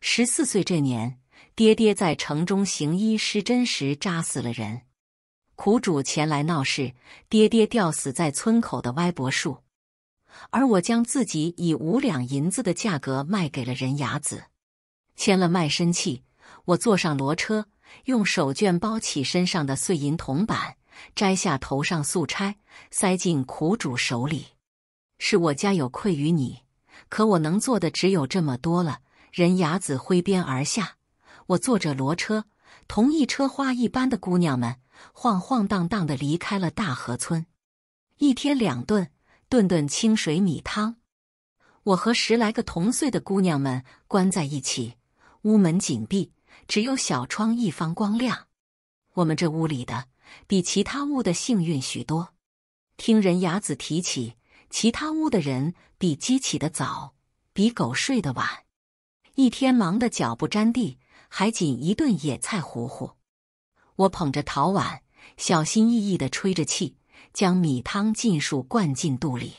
十四岁这年，爹爹在城中行医施针时扎死了人，苦主前来闹事，爹爹吊死在村口的歪脖树，而我将自己以五两银子的价格卖给了人牙子，签了卖身契，我坐上骡车，用手绢包起身上的碎银铜板，摘下头上素钗，塞进苦主手里。是我家有愧于你，可我能做的只有这么多了。人牙子挥鞭而下，我坐着骡车，同一车花一般的姑娘们晃晃荡荡的离开了大河村。一天两顿，顿顿清水米汤。我和十来个同岁的姑娘们关在一起，屋门紧闭，只有小窗一方光亮。我们这屋里的比其他屋的幸运许多。听人牙子提起，其他屋的人比鸡起得早，比狗睡得晚。一天忙得脚不沾地，还仅一顿野菜糊糊。我捧着陶碗，小心翼翼地吹着气，将米汤尽数灌进肚里。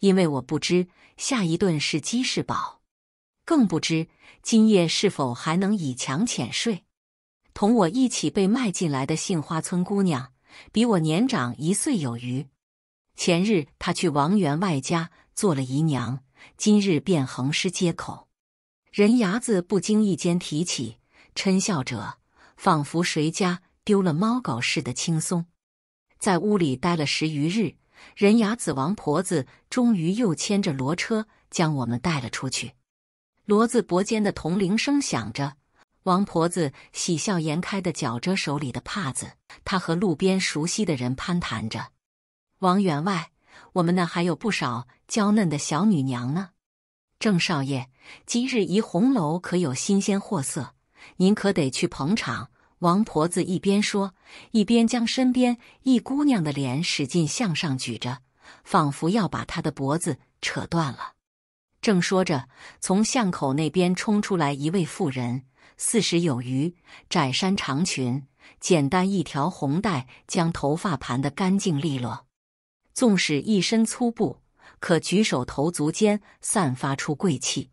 因为我不知下一顿是鸡是饱，更不知今夜是否还能以墙浅睡。同我一起被卖进来的杏花村姑娘，比我年长一岁有余。前日她去王员外家做了姨娘，今日便横尸街口。人牙子不经意间提起，嗔笑着，仿佛谁家丢了猫狗似的轻松。在屋里待了十余日，人牙子王婆子终于又牵着骡车将我们带了出去。骡子脖间的铜铃声响着，王婆子喜笑颜开的绞着手里的帕子，她和路边熟悉的人攀谈着：“王员外，我们那还有不少娇嫩的小女娘呢。”郑少爷，今日一红楼可有新鲜货色？您可得去捧场。王婆子一边说，一边将身边一姑娘的脸使劲向上举着，仿佛要把她的脖子扯断了。正说着，从巷口那边冲出来一位妇人，四十有余，窄衫长裙，简单一条红带将头发盘得干净利落，纵使一身粗布。可举手投足间散发出贵气。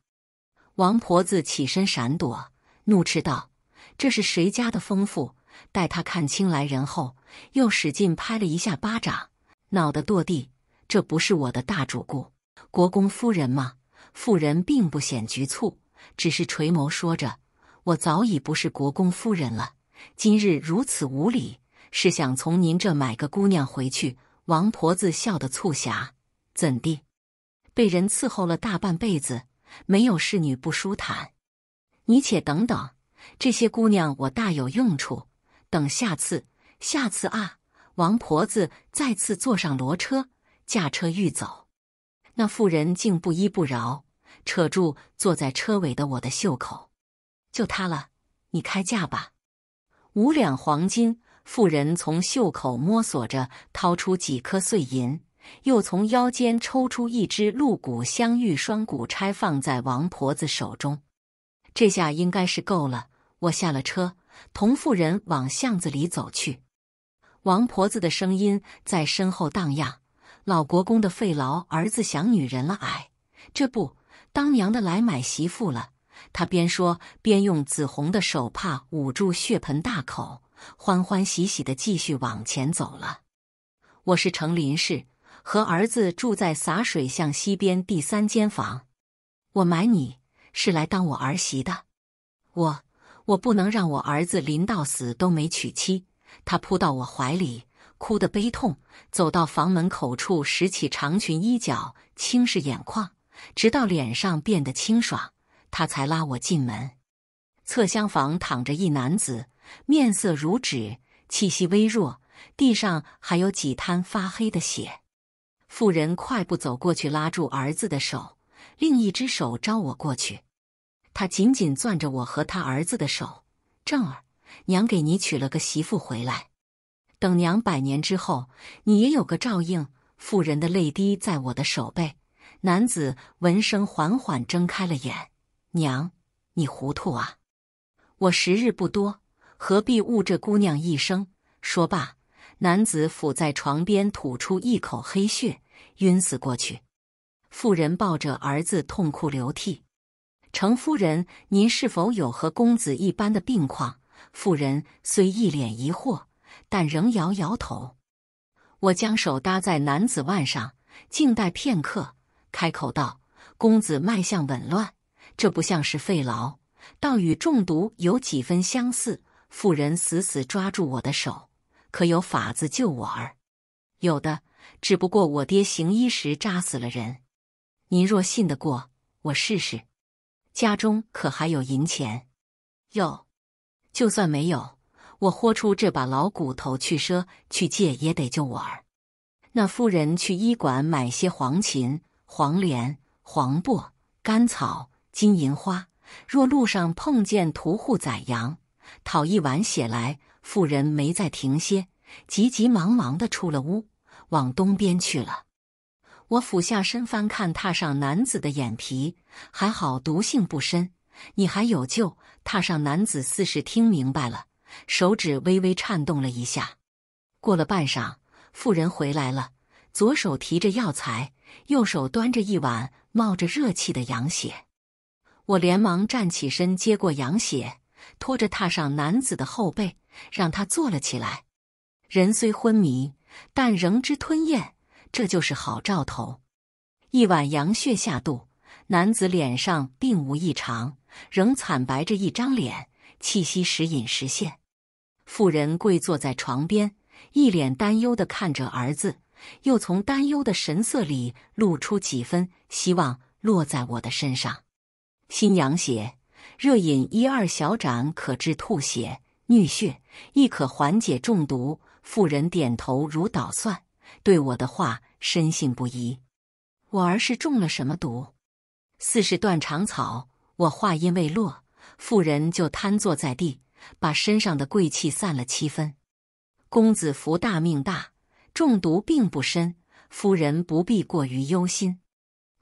王婆子起身闪躲，怒斥道：“这是谁家的丰富？”待他看清来人后，又使劲拍了一下巴掌，恼得跺地：“这不是我的大主顾国公夫人吗？”妇人并不显局促，只是垂眸说着：“我早已不是国公夫人了。今日如此无礼，是想从您这买个姑娘回去。”王婆子笑得促狭。怎地？被人伺候了大半辈子，没有侍女不舒坦。你且等等，这些姑娘我大有用处。等下次，下次啊！王婆子再次坐上骡车，驾车欲走，那妇人竟不依不饶，扯住坐在车尾的我的袖口。就她了，你开价吧。五两黄金。妇人从袖口摸索着掏出几颗碎银。又从腰间抽出一支鹿骨镶玉双股钗，放在王婆子手中。这下应该是够了。我下了车，同妇人往巷子里走去。王婆子的声音在身后荡漾：“老国公的费劳儿子想女人了，哎，这不当娘的来买媳妇了。”他边说边用紫红的手帕捂住血盆大口，欢欢喜喜的继续往前走了。我是程林氏。和儿子住在洒水巷西边第三间房，我买你是来当我儿媳的，我我不能让我儿子临到死都没娶妻。他扑到我怀里，哭得悲痛，走到房门口处拾起长裙衣角，轻拭眼眶，直到脸上变得清爽，他才拉我进门。侧厢房躺着一男子，面色如纸，气息微弱，地上还有几滩发黑的血。妇人快步走过去，拉住儿子的手，另一只手招我过去。他紧紧攥着我和他儿子的手：“正儿，娘给你娶了个媳妇回来，等娘百年之后，你也有个照应。”妇人的泪滴在我的手背。男子闻声缓缓睁开了眼：“娘，你糊涂啊！我时日不多，何必误这姑娘一生？”说罢，男子伏在床边吐出一口黑血。晕死过去，妇人抱着儿子痛哭流涕。程夫人，您是否有和公子一般的病况？妇人虽一脸疑惑，但仍摇摇头。我将手搭在男子腕上，静待片刻，开口道：“公子脉象紊乱，这不像是肺痨，倒与中毒有几分相似。”妇人死死抓住我的手：“可有法子救我儿？”“有的。”只不过我爹行医时扎死了人，您若信得过我试试。家中可还有银钱？哟，就算没有，我豁出这把老骨头去赊去借也得救我儿。那妇人去医馆买些黄芩、黄连、黄柏、甘草、金银花。若路上碰见屠户宰羊，讨一碗血来。妇人没再停歇，急急忙忙的出了屋。往东边去了。我俯下身翻看踏上男子的眼皮，还好毒性不深，你还有救。踏上男子似是听明白了，手指微微颤动了一下。过了半晌，妇人回来了，左手提着药材，右手端着一碗冒着热气的羊血。我连忙站起身接过羊血，拖着踏上男子的后背，让他坐了起来。人虽昏迷。但仍知吞咽，这就是好兆头。一碗羊血下肚，男子脸上并无异常，仍惨白着一张脸，气息时隐时现。妇人跪坐在床边，一脸担忧地看着儿子，又从担忧的神色里露出几分希望，落在我的身上。新娘血，热饮一二小盏，可治吐血、衄血，亦可缓解中毒。妇人点头如捣蒜，对我的话深信不疑。我儿是中了什么毒？似是断肠草。我话音未落，妇人就瘫坐在地，把身上的贵气散了七分。公子福大命大，中毒并不深，夫人不必过于忧心。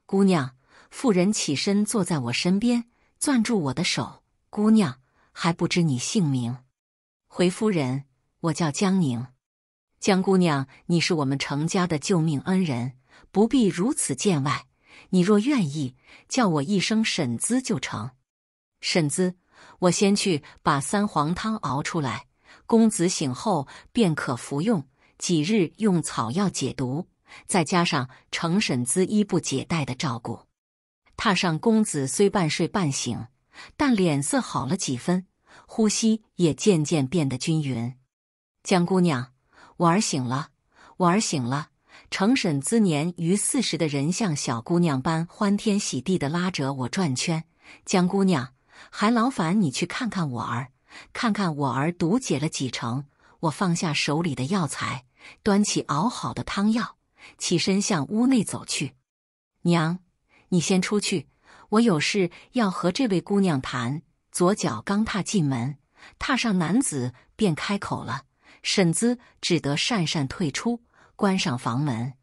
姑娘，妇人起身坐在我身边，攥住我的手。姑娘还不知你姓名？回夫人，我叫江宁。江姑娘，你是我们程家的救命恩人，不必如此见外。你若愿意，叫我一声婶子就成。婶子，我先去把三黄汤熬出来，公子醒后便可服用。几日用草药解毒，再加上程婶子衣不解带的照顾，踏上公子虽半睡半醒，但脸色好了几分，呼吸也渐渐变得均匀。江姑娘。我儿醒了，我儿醒了！成沈子年逾四十的人，像小姑娘般欢天喜地的拉着我转圈。江姑娘，还劳烦你去看看我儿，看看我儿毒解了几成。我放下手里的药材，端起熬好的汤药，起身向屋内走去。娘，你先出去，我有事要和这位姑娘谈。左脚刚踏进门，踏上男子便开口了。婶子只得讪讪退出，关上房门。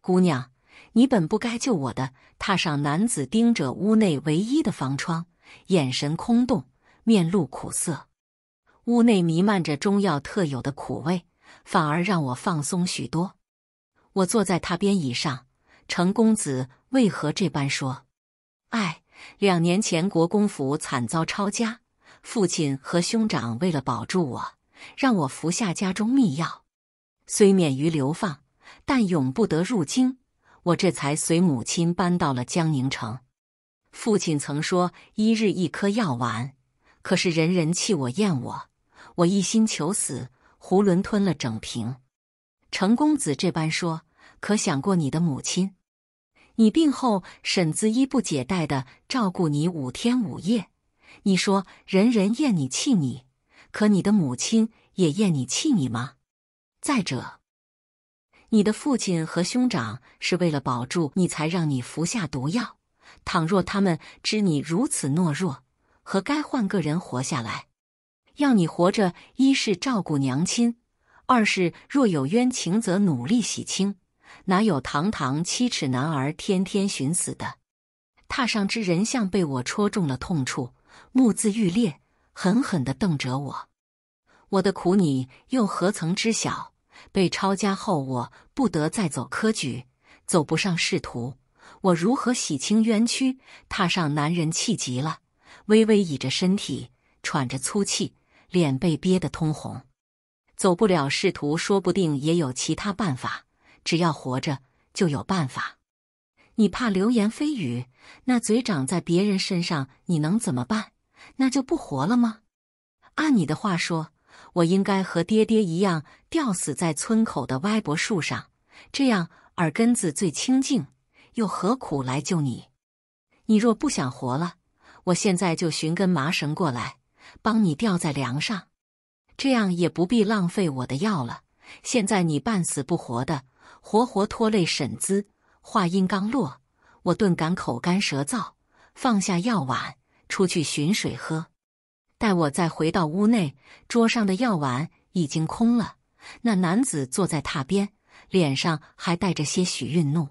姑娘，你本不该救我的。踏上男子盯着屋内唯一的房窗，眼神空洞，面露苦涩。屋内弥漫着中药特有的苦味，反而让我放松许多。我坐在他边椅上，程公子为何这般说？哎，两年前国公府惨遭抄家，父亲和兄长为了保住我。让我服下家中秘药，虽免于流放，但永不得入京。我这才随母亲搬到了江宁城。父亲曾说一日一颗药丸，可是人人弃我厌我，我一心求死，囫囵吞了整瓶。程公子这般说，可想过你的母亲？你病后，婶子衣不解带的照顾你五天五夜，你说人人厌你弃你？可你的母亲也厌你气你吗？再者，你的父亲和兄长是为了保住你才让你服下毒药。倘若他们知你如此懦弱，何该换个人活下来？要你活着，一是照顾娘亲，二是若有冤情则努力洗清。哪有堂堂七尺男儿天天寻死的？榻上之人像被我戳中了痛处，目眦欲裂。狠狠的瞪着我，我的苦你又何曾知晓？被抄家后，我不得再走科举，走不上仕途，我如何洗清冤屈？踏上男人气急了，微微倚着身体，喘着粗气，脸被憋得通红。走不了仕途，说不定也有其他办法，只要活着就有办法。你怕流言蜚语？那嘴长在别人身上，你能怎么办？那就不活了吗？按你的话说，我应该和爹爹一样吊死在村口的歪脖树上，这样耳根子最清净。又何苦来救你？你若不想活了，我现在就寻根麻绳过来，帮你吊在梁上，这样也不必浪费我的药了。现在你半死不活的，活活拖累婶子。话音刚落，我顿感口干舌燥，放下药碗。出去寻水喝，待我再回到屋内，桌上的药碗已经空了。那男子坐在榻边，脸上还带着些许愠怒。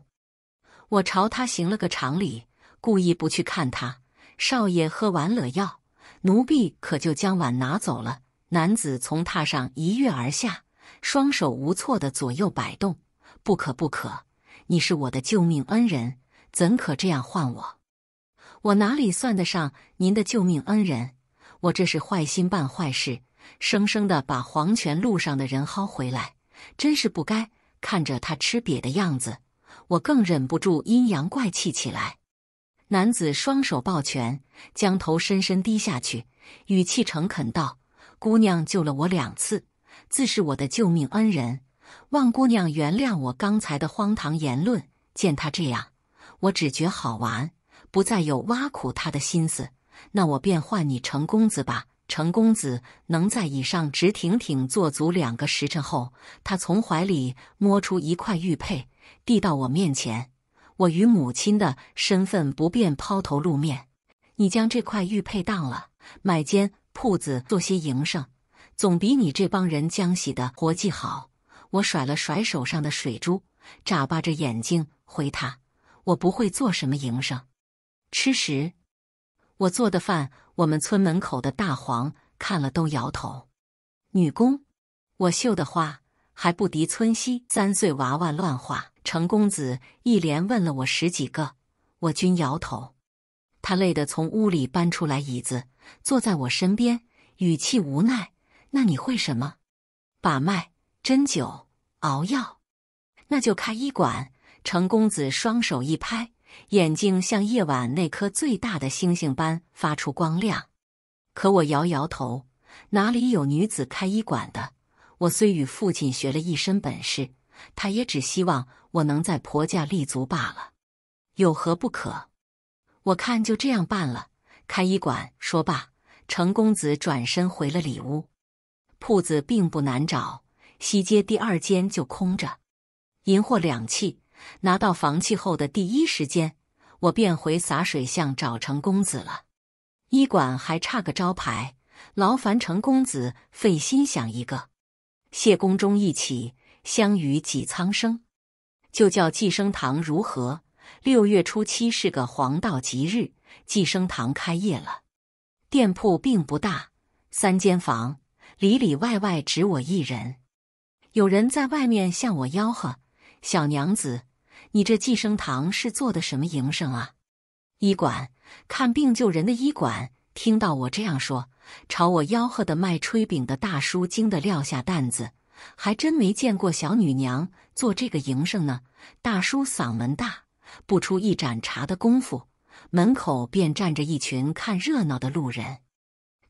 我朝他行了个长礼，故意不去看他。少爷喝完了药，奴婢可就将碗拿走了。男子从榻上一跃而下，双手无措的左右摆动：“不可不可，你是我的救命恩人，怎可这样唤我？”我哪里算得上您的救命恩人？我这是坏心办坏事，生生的把黄泉路上的人薅回来，真是不该。看着他吃瘪的样子，我更忍不住阴阳怪气起来。男子双手抱拳，将头深深低下去，语气诚恳道：“姑娘救了我两次，自是我的救命恩人，望姑娘原谅我刚才的荒唐言论。”见他这样，我只觉好玩。不再有挖苦他的心思，那我便唤你程公子吧。程公子能在椅上直挺挺坐足两个时辰后，他从怀里摸出一块玉佩，递到我面前。我与母亲的身份不便抛头露面，你将这块玉佩当了，买间铺子做些营生，总比你这帮人将洗的活计好。我甩了甩手上的水珠，眨巴着眼睛回他：“我不会做什么营生。”吃食，我做的饭，我们村门口的大黄看了都摇头。女工，我绣的花还不敌村西三岁娃娃乱画。程公子一连问了我十几个，我均摇头。他累得从屋里搬出来椅子，坐在我身边，语气无奈：“那你会什么？把脉、针灸、熬药？那就开医馆。”程公子双手一拍。眼睛像夜晚那颗最大的星星般发出光亮，可我摇摇头，哪里有女子开医馆的？我虽与父亲学了一身本事，他也只希望我能在婆家立足罢了，有何不可？我看就这样办了，开医馆。说罢，程公子转身回了里屋。铺子并不难找，西街第二间就空着，银货两讫。拿到房契后的第一时间，我便回洒水巷找程公子了。医馆还差个招牌，劳烦程公子费心想一个。谢公中一起相与几苍生，就叫济生堂如何？六月初七是个黄道吉日，济生堂开业了。店铺并不大，三间房里里外外只我一人。有人在外面向我吆喝：“小娘子。”你这济生堂是做的什么营生啊？医馆看病救人的医馆，听到我这样说，朝我吆喝的卖炊饼的大叔惊得撂下担子，还真没见过小女娘做这个营生呢。大叔嗓门大，不出一盏茶的功夫，门口便站着一群看热闹的路人，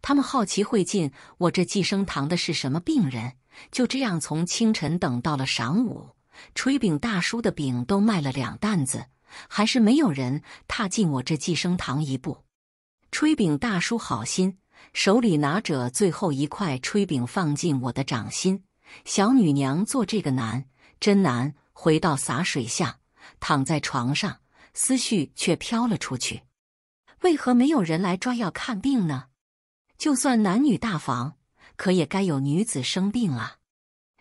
他们好奇会进我这济生堂的是什么病人，就这样从清晨等到了晌午。炊饼大叔的饼都卖了两担子，还是没有人踏进我这济生堂一步。炊饼大叔好心，手里拿着最后一块炊饼放进我的掌心。小女娘做这个难，真难。回到洒水下，躺在床上，思绪却飘了出去。为何没有人来抓药看病呢？就算男女大防，可也该有女子生病啊。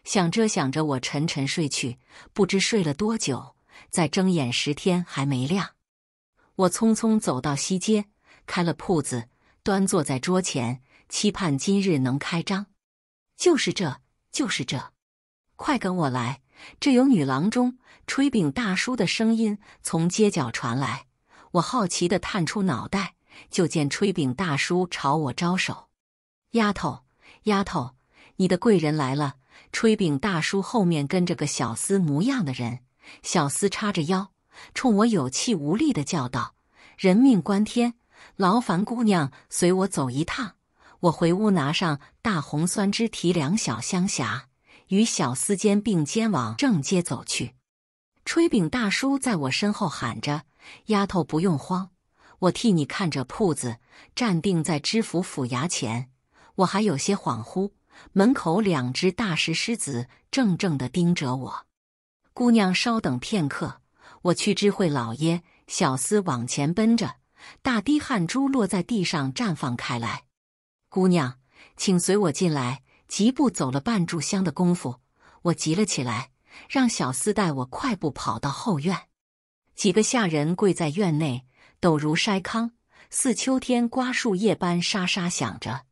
想着想着，我沉沉睡去，不知睡了多久。再睁眼时，天还没亮。我匆匆走到西街，开了铺子，端坐在桌前，期盼今日能开张。就是这，就是这，快跟我来！这有女郎中、炊饼大叔的声音从街角传来。我好奇的探出脑袋，就见炊饼大叔朝我招手：“丫头，丫头，你的贵人来了。”炊饼大叔后面跟着个小厮模样的人，小厮叉着腰，冲我有气无力的叫道：“人命关天，劳烦姑娘随我走一趟，我回屋拿上大红酸枝提两小箱匣。”与小厮肩并肩往正街走去，炊饼大叔在我身后喊着：“丫头，不用慌，我替你看着铺子。”站定在知府府衙前，我还有些恍惚。门口两只大石狮子怔怔地盯着我。姑娘，稍等片刻，我去知会老爷。小厮往前奔着，大滴汗珠落在地上绽放开来。姑娘，请随我进来。疾步走了半炷香的功夫，我急了起来，让小厮带我快步跑到后院。几个下人跪在院内，抖如筛糠，似秋天刮树叶般沙沙响着。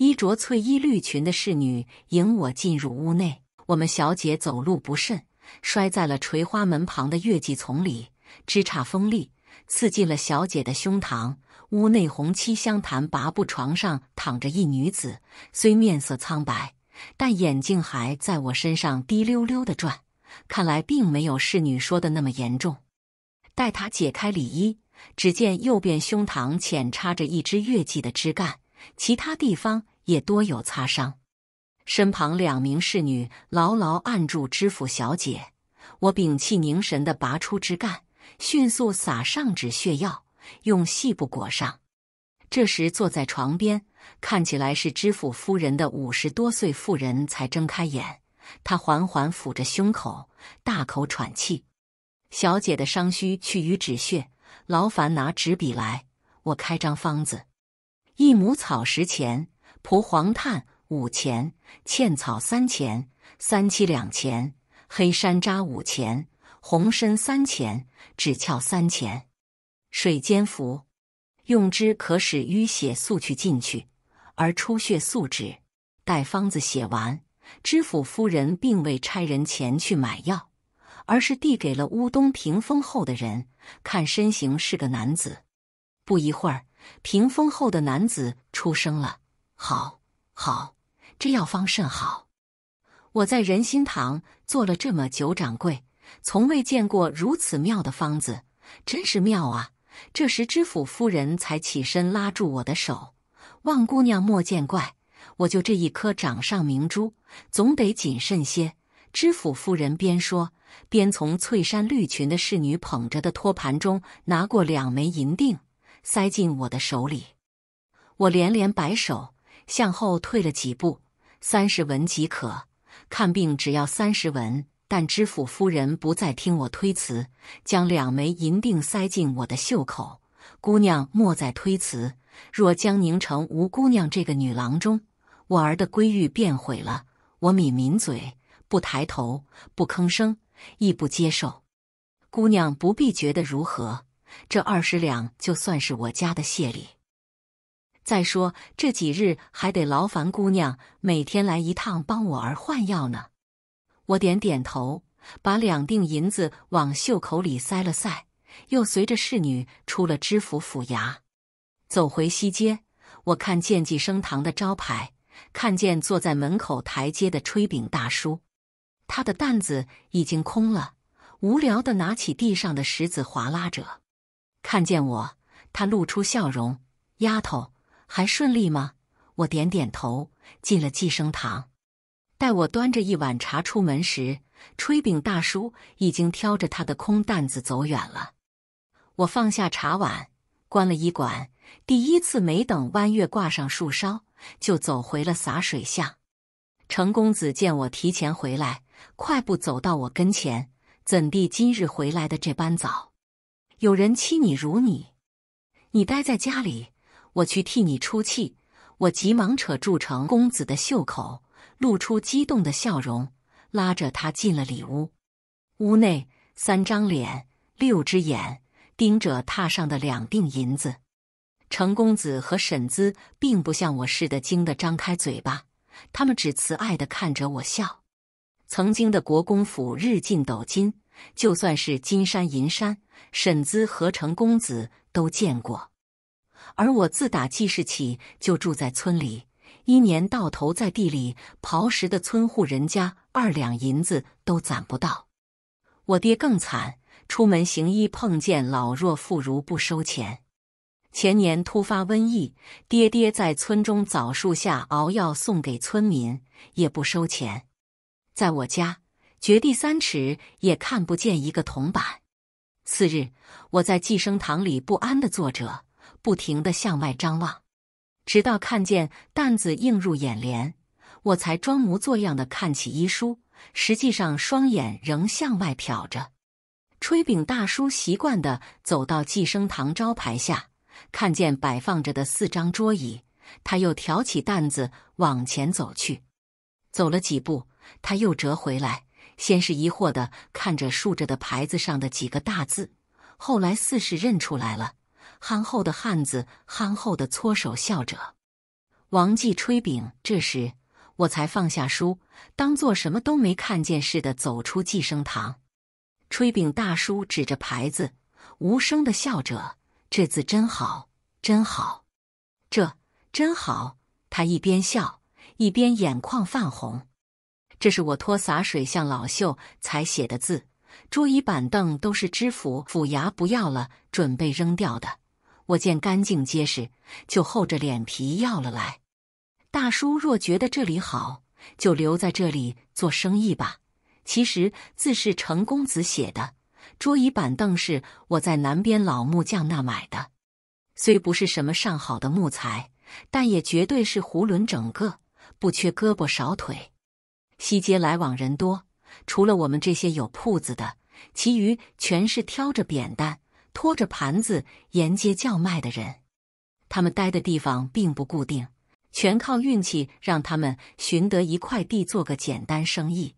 衣着翠衣绿裙的侍女迎我进入屋内。我们小姐走路不慎，摔在了垂花门旁的月季丛里，枝杈锋利，刺进了小姐的胸膛。屋内红漆香檀拔布床上躺着一女子，虽面色苍白，但眼睛还在我身上滴溜溜地转，看来并没有侍女说的那么严重。待她解开里衣，只见右边胸膛浅插着一支月季的枝干。其他地方也多有擦伤，身旁两名侍女牢牢按住知府小姐。我屏气凝神地拔出枝干，迅速撒上止血药，用细布裹上。这时，坐在床边，看起来是知府夫人的五十多岁妇人才睁开眼。她缓缓抚着胸口，大口喘气。小姐的伤需去瘀止血，劳烦拿纸笔来，我开张方子。一亩草十钱，蒲黄炭五钱，茜草三钱，三七两钱，黑山楂五钱，红参三钱，枳壳三钱。水煎服，用之可使淤血速去进去，而出血速止。待方子写完，知府夫人并未差人前去买药，而是递给了乌东屏风后的人看，身形是个男子。不一会儿。屏风后的男子出声了：“好，好，这药方甚好。我在仁心堂做了这么久，掌柜从未见过如此妙的方子，真是妙啊！”这时，知府夫人才起身拉住我的手：“望姑娘莫见怪，我就这一颗掌上明珠，总得谨慎些。”知府夫人边说边从翠衫绿裙的侍女捧着的托盘中拿过两枚银锭。塞进我的手里，我连连摆手，向后退了几步。三十文即可看病，只要三十文。但知府夫人不再听我推辞，将两枚银锭塞进我的袖口。姑娘莫再推辞，若将宁城吴姑娘这个女郎中，我儿的闺誉便毁了。我抿抿嘴，不抬头，不吭声，亦不接受。姑娘不必觉得如何。这二十两就算是我家的谢礼。再说这几日还得劳烦姑娘每天来一趟帮我儿换药呢。我点点头，把两锭银子往袖口里塞了塞，又随着侍女出了知府府衙，走回西街。我看见济生堂的招牌，看见坐在门口台阶的炊饼大叔，他的担子已经空了，无聊的拿起地上的石子划拉着。看见我，他露出笑容。丫头，还顺利吗？我点点头，进了济生堂。待我端着一碗茶出门时，炊饼大叔已经挑着他的空担子走远了。我放下茶碗，关了衣馆。第一次没等弯月挂上树梢，就走回了洒水巷。程公子见我提前回来，快步走到我跟前：“怎地今日回来的这般早？”有人欺你辱你，你待在家里，我去替你出气。我急忙扯住程公子的袖口，露出激动的笑容，拉着他进了里屋。屋内三张脸、六只眼盯着榻上的两锭银子。程公子和婶子并不像我似的惊得张开嘴巴，他们只慈爱的看着我笑。曾经的国公府日进斗金。就算是金山银山，沈资和程公子都见过。而我自打记事起就住在村里，一年到头在地里刨食的村户人家，二两银子都攒不到。我爹更惨，出门行医碰见老弱妇孺不收钱。前年突发瘟疫，爹爹在村中枣树下熬药送给村民，也不收钱。在我家。掘地三尺也看不见一个铜板。次日，我在寄生堂里不安地坐着，不停的向外张望，直到看见担子映入眼帘，我才装模作样的看起医书，实际上双眼仍向外瞟着。炊饼大叔习惯的走到寄生堂招牌下，看见摆放着的四张桌椅，他又挑起担子往前走去。走了几步，他又折回来。先是疑惑的看着竖着的牌子上的几个大字，后来似是认出来了。憨厚的汉子憨厚的搓手笑着，王记炊饼。这时我才放下书，当做什么都没看见似的走出寄生堂。炊饼大叔指着牌子，无声的笑着：“这字真好，真好，这真好。”他一边笑，一边眼眶泛红。这是我托洒水向老秀才写的字，桌椅板凳都是知府府衙不要了，准备扔掉的。我见干净结实，就厚着脸皮要了来。大叔若觉得这里好，就留在这里做生意吧。其实字是程公子写的，桌椅板凳是我在南边老木匠那买的，虽不是什么上好的木材，但也绝对是囫囵整个，不缺胳膊少腿。西街来往人多，除了我们这些有铺子的，其余全是挑着扁担、拖着盘子沿街叫卖的人。他们待的地方并不固定，全靠运气让他们寻得一块地做个简单生意。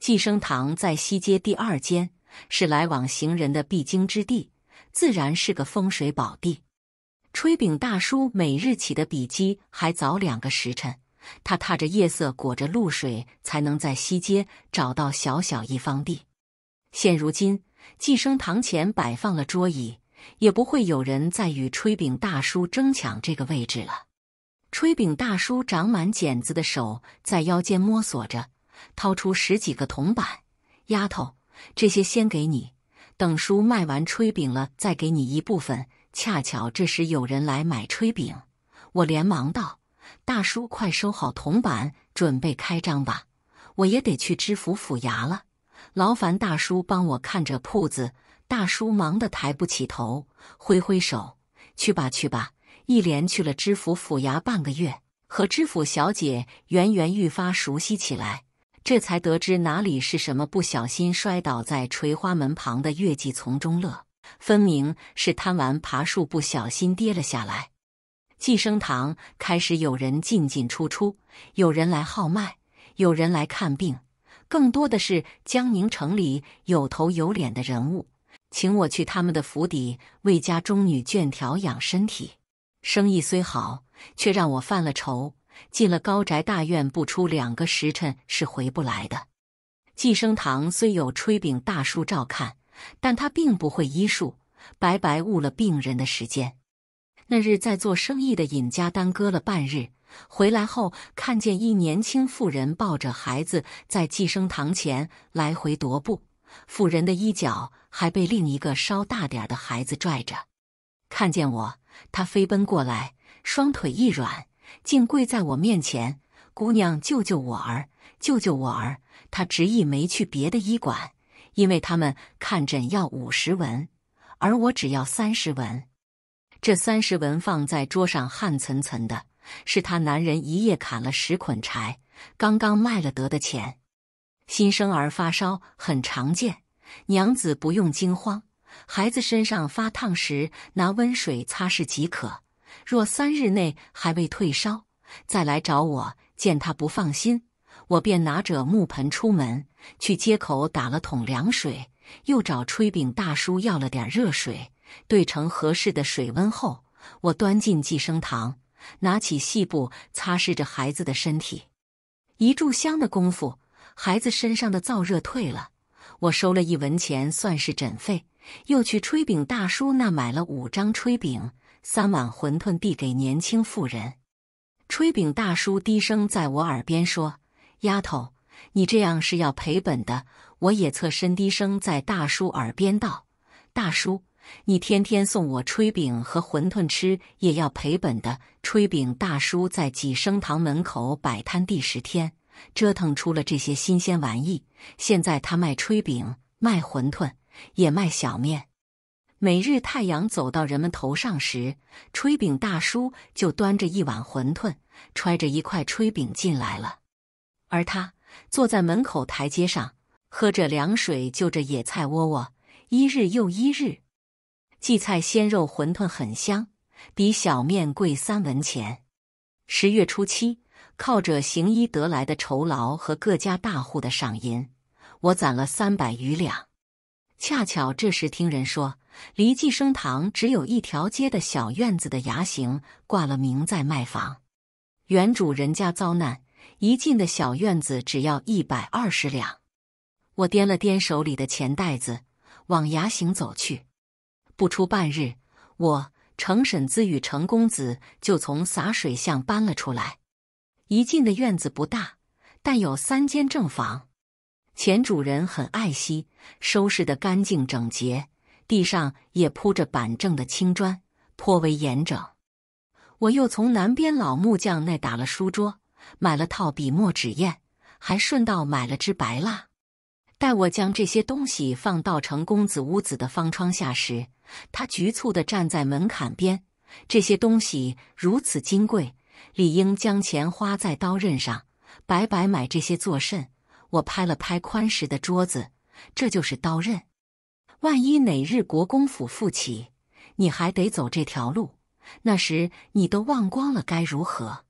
济生堂在西街第二间，是来往行人的必经之地，自然是个风水宝地。炊饼大叔每日起的比鸡还早两个时辰。他踏着夜色，裹着露水，才能在西街找到小小一方地。现如今，寄生堂前摆放了桌椅，也不会有人再与炊饼大叔争抢这个位置了。炊饼大叔长满茧子的手在腰间摸索着，掏出十几个铜板：“丫头，这些先给你，等叔卖完炊饼了再给你一部分。”恰巧这时有人来买炊饼，我连忙道。大叔，快收好铜板，准备开张吧！我也得去知府府衙了。劳烦大叔帮我看着铺子。大叔忙得抬不起头，挥挥手：“去吧，去吧。”一连去了知府府衙半个月，和知府小姐圆圆愈发熟悉起来。这才得知哪里是什么不小心摔倒在垂花门旁的月季丛中乐，分明是贪玩爬树不小心跌了下来。济生堂开始有人进进出出，有人来号脉，有人来看病，更多的是江宁城里有头有脸的人物，请我去他们的府邸为家中女眷调养身体。生意虽好，却让我犯了愁。进了高宅大院，不出两个时辰是回不来的。济生堂虽有炊饼大叔照看，但他并不会医术，白白误了病人的时间。那日在做生意的尹家耽搁了半日，回来后看见一年轻妇人抱着孩子在寄生堂前来回踱步，妇人的衣角还被另一个稍大点的孩子拽着。看见我，他飞奔过来，双腿一软，竟跪在我面前：“姑娘，救救我儿，救救我儿！”他执意没去别的医馆，因为他们看诊要五十文，而我只要三十文。这三十文放在桌上，汗涔涔的，是他男人一夜砍了十捆柴，刚刚卖了得的钱。新生儿发烧很常见，娘子不用惊慌。孩子身上发烫时，拿温水擦拭即可。若三日内还未退烧，再来找我。见他不放心，我便拿着木盆出门，去街口打了桶凉水，又找炊饼大叔要了点热水。兑成合适的水温后，我端进寄生堂，拿起细布擦拭着孩子的身体。一炷香的功夫，孩子身上的燥热退了。我收了一文钱，算是诊费，又去炊饼大叔那买了五张炊饼、三碗馄饨，递给年轻妇人。炊饼大叔低声在我耳边说：“丫头，你这样是要赔本的。”我也侧身低声在大叔耳边道：“大叔。”你天天送我炊饼和馄饨吃，也要赔本的。炊饼大叔在济生堂门口摆摊第十天，折腾出了这些新鲜玩意。现在他卖炊饼、卖馄饨，也卖小面。每日太阳走到人们头上时，炊饼大叔就端着一碗馄饨，揣着一块炊饼进来了。而他坐在门口台阶上，喝着凉水，就着野菜窝窝，一日又一日。荠菜鲜肉馄饨很香，比小面贵三文钱。十月初七，靠着行医得来的酬劳和各家大户的赏银，我攒了三百余两。恰巧这时听人说，离济生堂只有一条街的小院子的牙行挂了名在卖房，原主人家遭难，一进的小院子只要一百二十两。我掂了掂手里的钱袋子，往牙行走去。不出半日，我程婶子与程公子就从洒水巷搬了出来。一进的院子不大，但有三间正房。前主人很爱惜，收拾的干净整洁，地上也铺着板正的青砖，颇为严整。我又从南边老木匠那打了书桌，买了套笔墨纸砚，还顺道买了支白蜡。待我将这些东西放到程公子屋子的方窗下时，他局促的站在门槛边，这些东西如此金贵，理应将钱花在刀刃上，白白买这些作甚？我拍了拍宽实的桌子，这就是刀刃。万一哪日国公府复起，你还得走这条路，那时你都忘光了，该如何？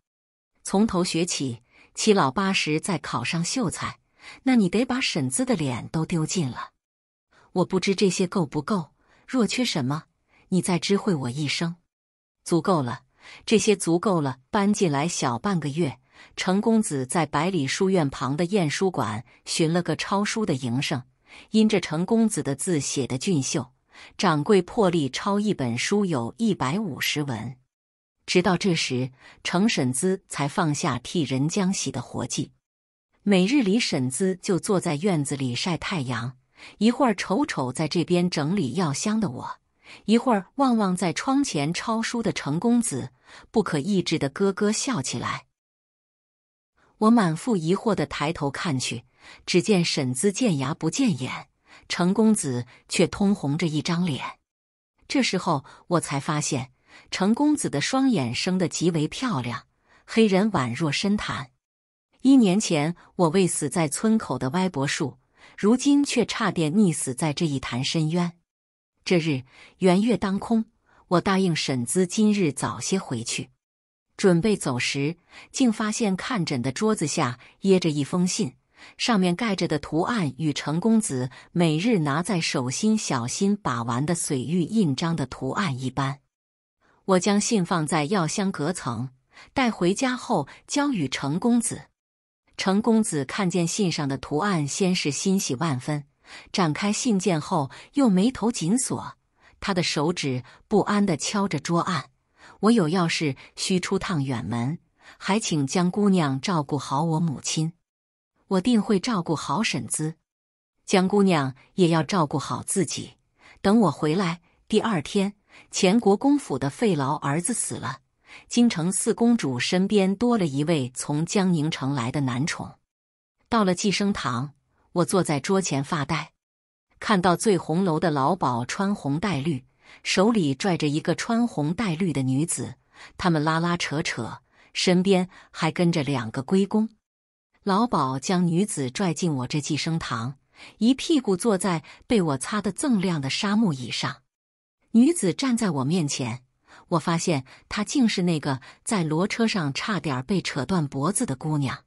从头学起，七老八十再考上秀才，那你得把婶子的脸都丢尽了。我不知这些够不够。若缺什么，你再知会我一声，足够了。这些足够了。搬进来小半个月，程公子在百里书院旁的晏书馆寻了个抄书的营生，因着程公子的字写的俊秀，掌柜破例抄一本书有一百五十文。直到这时，程婶子才放下替人浆洗的活计，每日里婶子就坐在院子里晒太阳。一会儿瞅瞅在这边整理药箱的我，一会儿望望在窗前抄书的程公子，不可抑制的咯咯笑起来。我满腹疑惑的抬头看去，只见沈姿见牙不见眼，程公子却通红着一张脸。这时候我才发现，程公子的双眼生得极为漂亮，黑人宛若深潭。一年前我为死在村口的歪脖树。如今却差点溺死在这一潭深渊。这日圆月当空，我答应婶子今日早些回去。准备走时，竟发现看诊的桌子下掖着一封信，上面盖着的图案与程公子每日拿在手心小心把玩的髓玉印章的图案一般。我将信放在药箱隔层，带回家后交与程公子。程公子看见信上的图案，先是欣喜万分，展开信件后又眉头紧锁。他的手指不安地敲着桌案。我有要事需出趟远门，还请江姑娘照顾好我母亲。我定会照顾好婶子，江姑娘也要照顾好自己。等我回来。第二天，前国公府的费劳儿子死了。京城四公主身边多了一位从江宁城来的男宠。到了寄生堂，我坐在桌前发呆，看到醉红楼的老鸨穿红戴绿，手里拽着一个穿红戴绿的女子，他们拉拉扯扯，身边还跟着两个龟公。老鸨将女子拽进我这寄生堂，一屁股坐在被我擦的锃亮的沙木椅上，女子站在我面前。我发现她竟是那个在骡车上差点被扯断脖子的姑娘。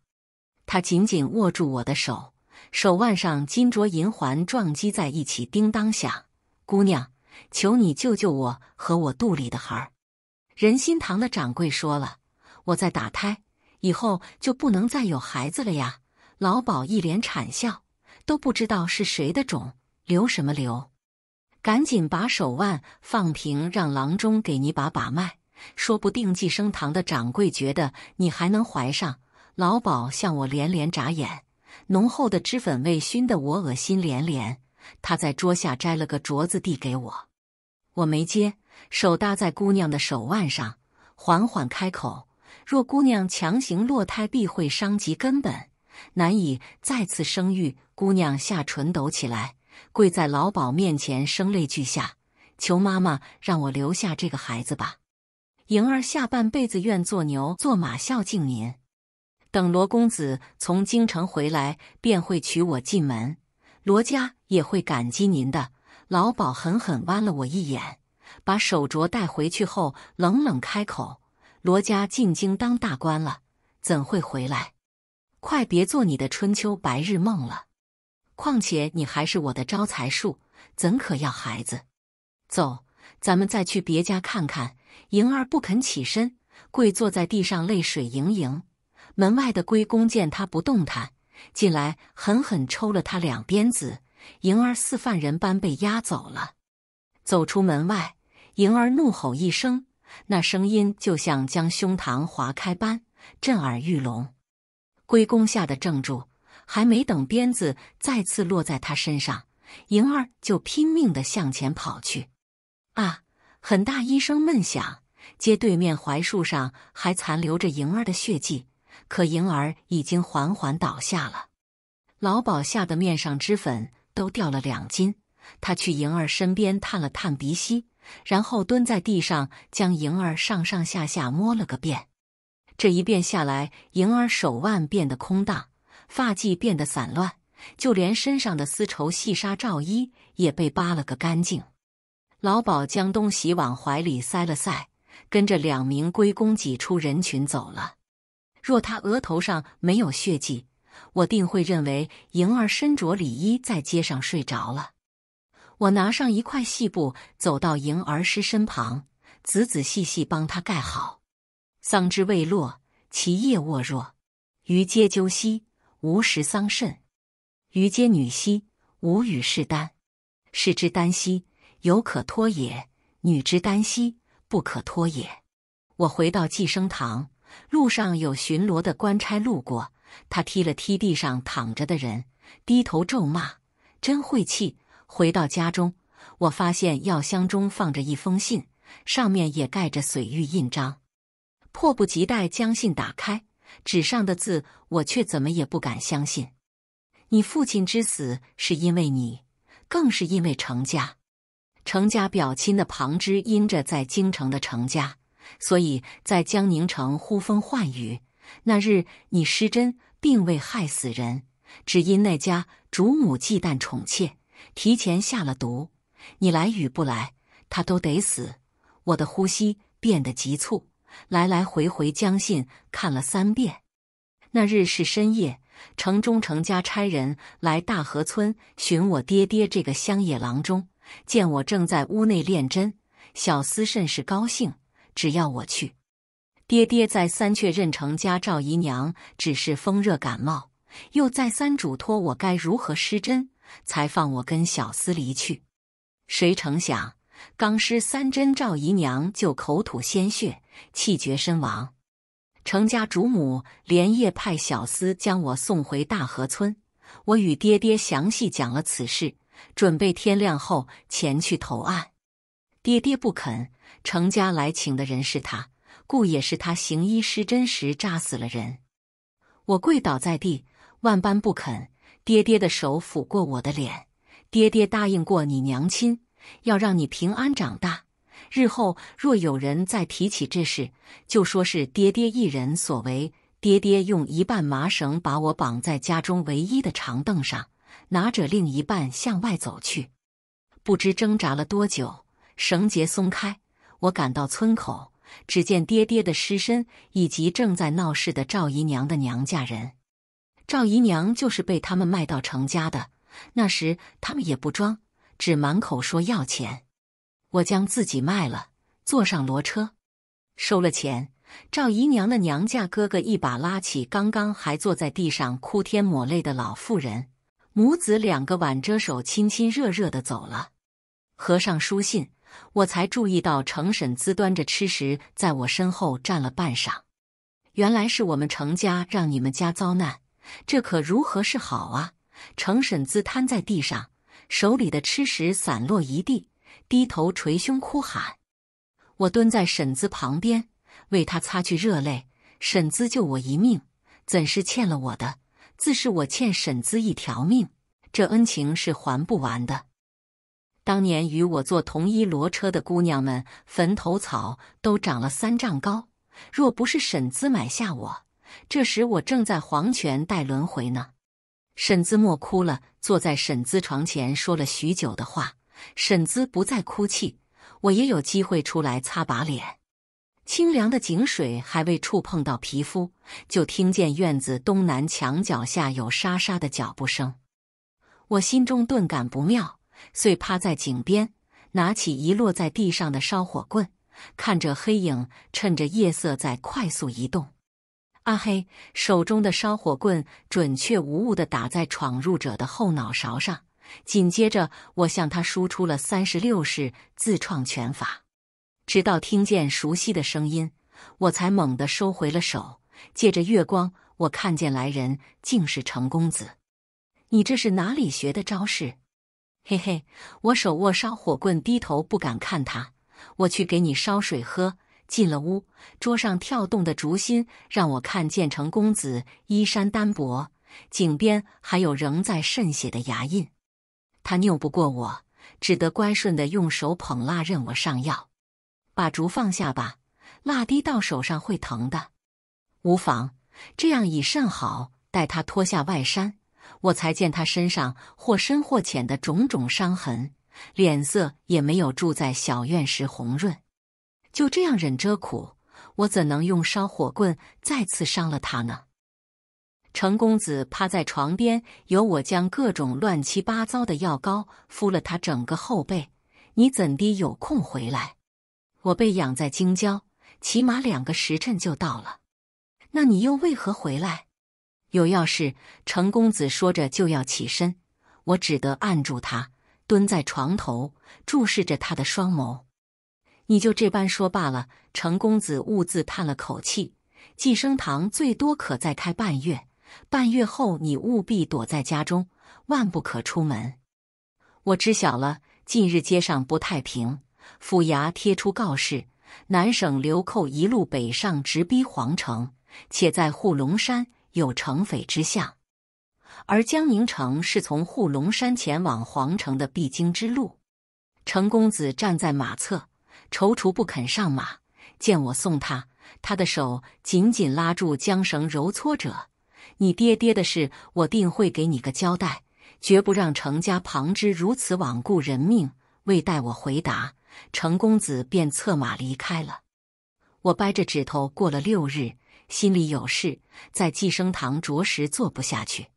她紧紧握住我的手，手腕上金镯银环撞击在一起，叮当响。姑娘，求你救救我和我肚里的孩儿！仁心堂的掌柜说了，我在打胎，以后就不能再有孩子了呀。老鸨一脸惨笑，都不知道是谁的种，留什么留？赶紧把手腕放平，让郎中给你把把脉，说不定济生堂的掌柜觉得你还能怀上。老鸨向我连连眨眼，浓厚的脂粉味熏得我恶心连连。他在桌下摘了个镯子递给我，我没接，手搭在姑娘的手腕上，缓缓开口：“若姑娘强行堕胎，必会伤及根本，难以再次生育。”姑娘下唇抖起来。跪在老鸨面前，声泪俱下，求妈妈让我留下这个孩子吧。莹儿下半辈子愿做牛做马孝敬您。等罗公子从京城回来，便会娶我进门，罗家也会感激您的。老鸨狠狠剜了我一眼，把手镯带回去后，冷冷开口：“罗家进京当大官了，怎会回来？快别做你的春秋白日梦了。”况且你还是我的招财树，怎可要孩子？走，咱们再去别家看看。莹儿不肯起身，跪坐在地上，泪水盈盈。门外的龟公见他不动弹，进来狠狠抽了他两鞭子。莹儿似犯人般被押走了。走出门外，莹儿怒吼一声，那声音就像将胸膛划开般，震耳欲聋。龟公吓得怔住。还没等鞭子再次落在他身上，莹儿就拼命的向前跑去。啊，很大一声闷响，街对面槐树上还残留着莹儿的血迹，可莹儿已经缓缓倒下了。老鸨吓得面上脂粉都掉了两斤，他去莹儿身边探了探鼻息，然后蹲在地上将莹儿上上下下摸了个遍。这一遍下来，莹儿手腕变得空荡。发髻变得散乱，就连身上的丝绸细纱罩衣也被扒了个干净。老鸨将东西往怀里塞了塞，跟着两名龟公挤出人群走了。若他额头上没有血迹，我定会认为莹儿身着里衣在街上睡着了。我拿上一块细布，走到莹儿师身旁，仔仔细细帮她盖好。桑枝未落，其叶沃若。于嗟鸠兮！无食桑葚，于嗟女兮，无与士丹。士之耽兮，犹可脱也；女之耽兮，不可脱也。我回到寄生堂，路上有巡逻的官差路过，他踢了踢地上躺着的人，低头咒骂：“真晦气！”回到家中，我发现药箱中放着一封信，上面也盖着髓玉印章，迫不及待将信打开。纸上的字，我却怎么也不敢相信。你父亲之死是因为你，更是因为程家。程家表亲的旁支因着在京城的程家，所以在江宁城呼风唤雨。那日你失真，并未害死人，只因那家主母忌惮宠妾，提前下了毒。你来与不来，他都得死。我的呼吸变得急促。来来回回将信看了三遍。那日是深夜，城中城家差人来大河村寻我爹爹。这个乡野郎中见我正在屋内练针，小厮甚是高兴，只要我去。爹爹再三确认程家赵姨娘只是风热感冒，又再三嘱托我该如何施针，才放我跟小厮离去。谁成想？刚施三针，赵姨娘就口吐鲜血，气绝身亡。程家主母连夜派小厮将我送回大河村。我与爹爹详细讲了此事，准备天亮后前去投案。爹爹不肯，程家来请的人是他，故也是他行医施针时扎死了人。我跪倒在地，万般不肯。爹爹的手抚过我的脸，爹爹答应过你娘亲。要让你平安长大。日后若有人再提起这事，就说是爹爹一人所为。爹爹用一半麻绳把我绑在家中唯一的长凳上，拿着另一半向外走去。不知挣扎了多久，绳结松开，我赶到村口，只见爹爹的尸身以及正在闹事的赵姨娘的娘家人。赵姨娘就是被他们卖到程家的。那时他们也不装。只满口说要钱，我将自己卖了，坐上骡车，收了钱。赵姨娘的娘家哥哥一把拉起刚刚还坐在地上哭天抹泪的老妇人，母子两个挽着手，亲亲热热的走了。合上书信，我才注意到程婶子端着吃食，在我身后站了半晌。原来是我们程家让你们家遭难，这可如何是好啊？程婶子瘫在地上。手里的吃食散落一地，低头捶胸哭喊。我蹲在婶子旁边，为她擦去热泪。婶子救我一命，怎是欠了我的？自是我欠婶子一条命，这恩情是还不完的。当年与我坐同一骡车的姑娘们，坟头草都长了三丈高。若不是婶子买下我，这时我正在黄泉待轮回呢。沈姿默哭了，坐在沈姿床前说了许久的话。沈姿不再哭泣，我也有机会出来擦把脸。清凉的井水还未触碰到皮肤，就听见院子东南墙脚下有沙沙的脚步声。我心中顿感不妙，遂趴在井边，拿起遗落在地上的烧火棍，看着黑影趁着夜色在快速移动。阿黑手中的烧火棍准确无误的打在闯入者的后脑勺上，紧接着我向他输出了三十六式自创拳法，直到听见熟悉的声音，我才猛地收回了手。借着月光，我看见来人竟是程公子，你这是哪里学的招式？嘿嘿，我手握烧火棍，低头不敢看他。我去给你烧水喝。进了屋，桌上跳动的竹心让我看见程公子衣衫单薄，颈边还有仍在渗血的牙印。他拗不过我，只得乖顺地用手捧蜡，任我上药。把烛放下吧，蜡滴到手上会疼的。无妨，这样已甚好。待他脱下外衫，我才见他身上或深或浅的种种伤痕，脸色也没有住在小院时红润。就这样忍着苦，我怎能用烧火棍再次伤了他呢？程公子趴在床边，由我将各种乱七八糟的药膏敷了他整个后背。你怎地有空回来？我被养在京郊，起码两个时辰就到了。那你又为何回来？有要事。程公子说着就要起身，我只得按住他，蹲在床头注视着他的双眸。你就这般说罢了。程公子兀自叹了口气。济生堂最多可再开半月，半月后你务必躲在家中，万不可出门。我知晓了。近日街上不太平，府衙贴出告示，南省流寇一路北上，直逼皇城，且在护龙山有城匪之象。而江宁城是从护龙山前往皇城的必经之路。程公子站在马侧。踌躇不肯上马，见我送他，他的手紧紧拉住缰绳，揉搓着。你爹爹的事，我定会给你个交代，绝不让程家旁支如此罔顾人命。未待我回答，程公子便策马离开了。我掰着指头过了六日，心里有事，在济生堂着实坐不下去。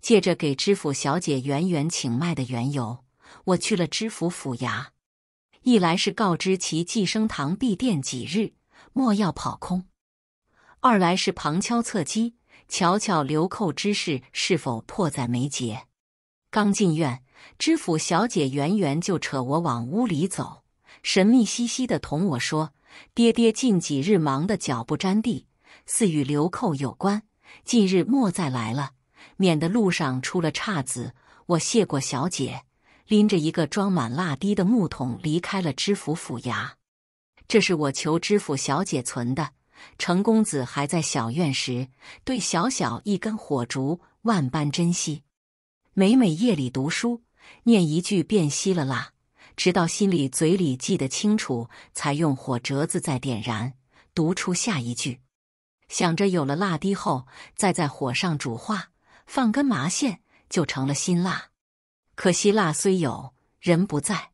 借着给知府小姐圆圆请脉的缘由，我去了知府府衙。一来是告知其寄生堂闭店几日，莫要跑空；二来是旁敲侧击，瞧瞧流寇之事是否迫在眉睫。刚进院，知府小姐圆圆就扯我往屋里走，神秘兮兮地同我说：“爹爹近几日忙得脚不沾地，似与流寇有关，近日莫再来了，免得路上出了岔子。”我谢过小姐。拎着一个装满蜡滴的木桶离开了知府府衙。这是我求知府小姐存的。程公子还在小院时，对小小一根火烛万般珍惜。每每夜里读书，念一句便熄了蜡，直到心里嘴里记得清楚，才用火折子再点燃，读出下一句。想着有了蜡滴后，再在火上煮化，放根麻线，就成了新蜡。可惜蜡虽有人不在，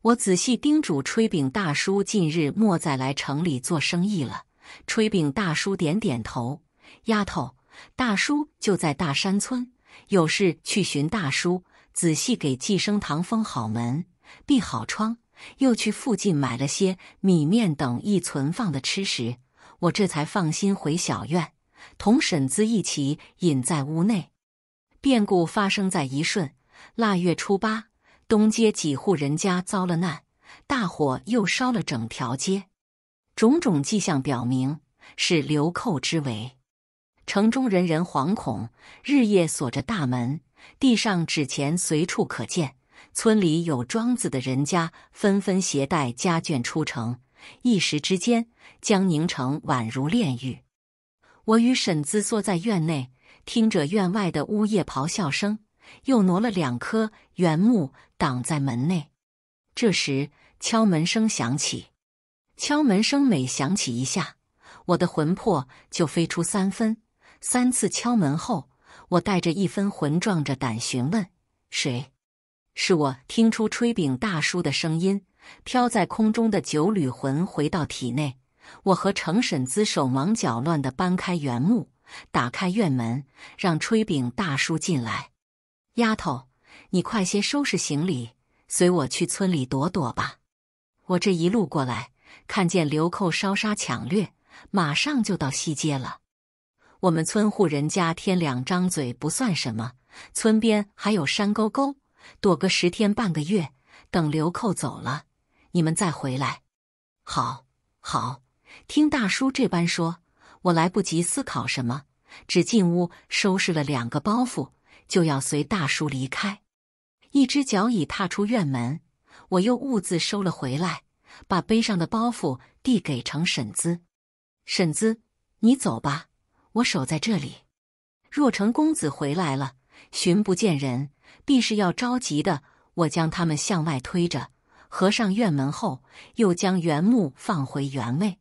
我仔细叮嘱炊饼大叔近日莫再来城里做生意了。炊饼大叔点点头。丫头，大叔就在大山村，有事去寻大叔。仔细给寄生堂封好门，闭好窗，又去附近买了些米面等易存放的吃食。我这才放心回小院，同婶子一起隐在屋内。变故发生在一瞬。腊月初八，东街几户人家遭了难，大火又烧了整条街。种种迹象表明是流寇之围，城中人人惶恐，日夜锁着大门。地上纸钱随处可见，村里有庄子的人家纷纷携带家眷出城。一时之间，江宁城宛如炼狱。我与婶子坐在院内，听着院外的呜咽咆哮声。又挪了两棵原木挡在门内。这时敲门声响起，敲门声每响起一下，我的魂魄就飞出三分。三次敲门后，我带着一分魂壮着胆询问：“谁？”是我听出炊饼大叔的声音，飘在空中的九缕魂回到体内。我和程婶子手忙脚乱的搬开原木，打开院门，让炊饼大叔进来。丫头，你快些收拾行李，随我去村里躲躲吧。我这一路过来，看见流寇烧杀抢掠，马上就到西街了。我们村户人家添两张嘴不算什么，村边还有山沟沟，躲个十天半个月，等流寇走了，你们再回来。好，好，听大叔这般说，我来不及思考什么，只进屋收拾了两个包袱。就要随大叔离开，一只脚已踏出院门，我又兀自收了回来，把背上的包袱递给程婶子。婶子，你走吧，我守在这里。若程公子回来了，寻不见人，必是要着急的。我将他们向外推着，合上院门后，又将原木放回原位。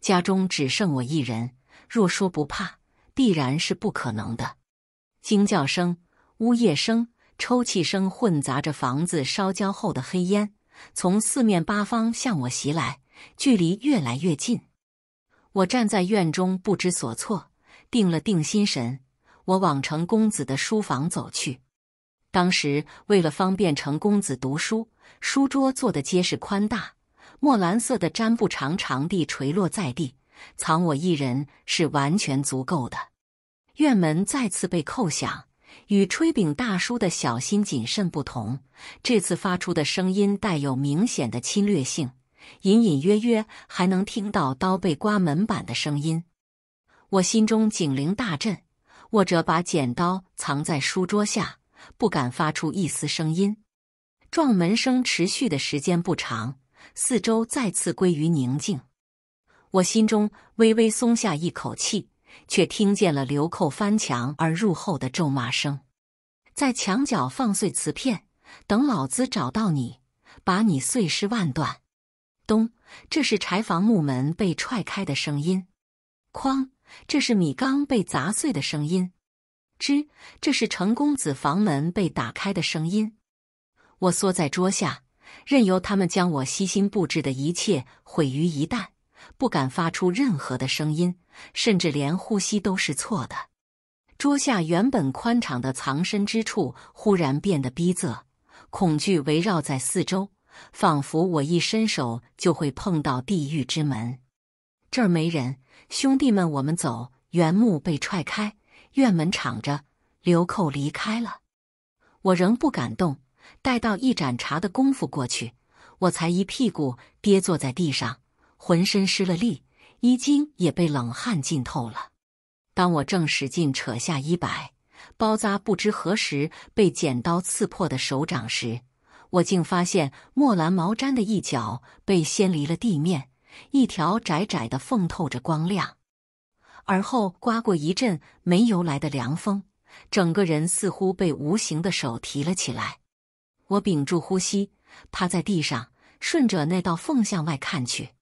家中只剩我一人，若说不怕，必然是不可能的。惊叫声、呜咽声、抽泣声混杂着房子烧焦后的黑烟，从四面八方向我袭来，距离越来越近。我站在院中不知所措，定了定心神，我往程公子的书房走去。当时为了方便程公子读书，书桌做的结实宽大，墨蓝色的毡布长长地垂落在地，藏我一人是完全足够的。院门再次被叩响，与炊饼大叔的小心谨慎不同，这次发出的声音带有明显的侵略性，隐隐约约还能听到刀被刮门板的声音。我心中警铃大震，握着把剪刀藏在书桌下，不敢发出一丝声音。撞门声持续的时间不长，四周再次归于宁静，我心中微微松下一口气。却听见了流寇翻墙而入后的咒骂声，在墙角放碎瓷片，等老子找到你，把你碎尸万段。咚，这是柴房木门被踹开的声音；哐，这是米缸被砸碎的声音；吱，这是程公子房门被打开的声音。我缩在桌下，任由他们将我悉心布置的一切毁于一旦。不敢发出任何的声音，甚至连呼吸都是错的。桌下原本宽敞的藏身之处忽然变得逼仄，恐惧围绕在四周，仿佛我一伸手就会碰到地狱之门。这儿没人，兄弟们，我们走。原木被踹开，院门敞着，流寇离开了。我仍不敢动，待到一盏茶的功夫过去，我才一屁股跌坐在地上。浑身失了力，衣襟也被冷汗浸透了。当我正使劲扯下衣摆，包扎不知何时被剪刀刺破的手掌时，我竟发现墨蓝毛毡的一角被掀离了地面，一条窄窄的缝透着光亮。而后刮过一阵没由来的凉风，整个人似乎被无形的手提了起来。我屏住呼吸，趴在地上，顺着那道缝向外看去。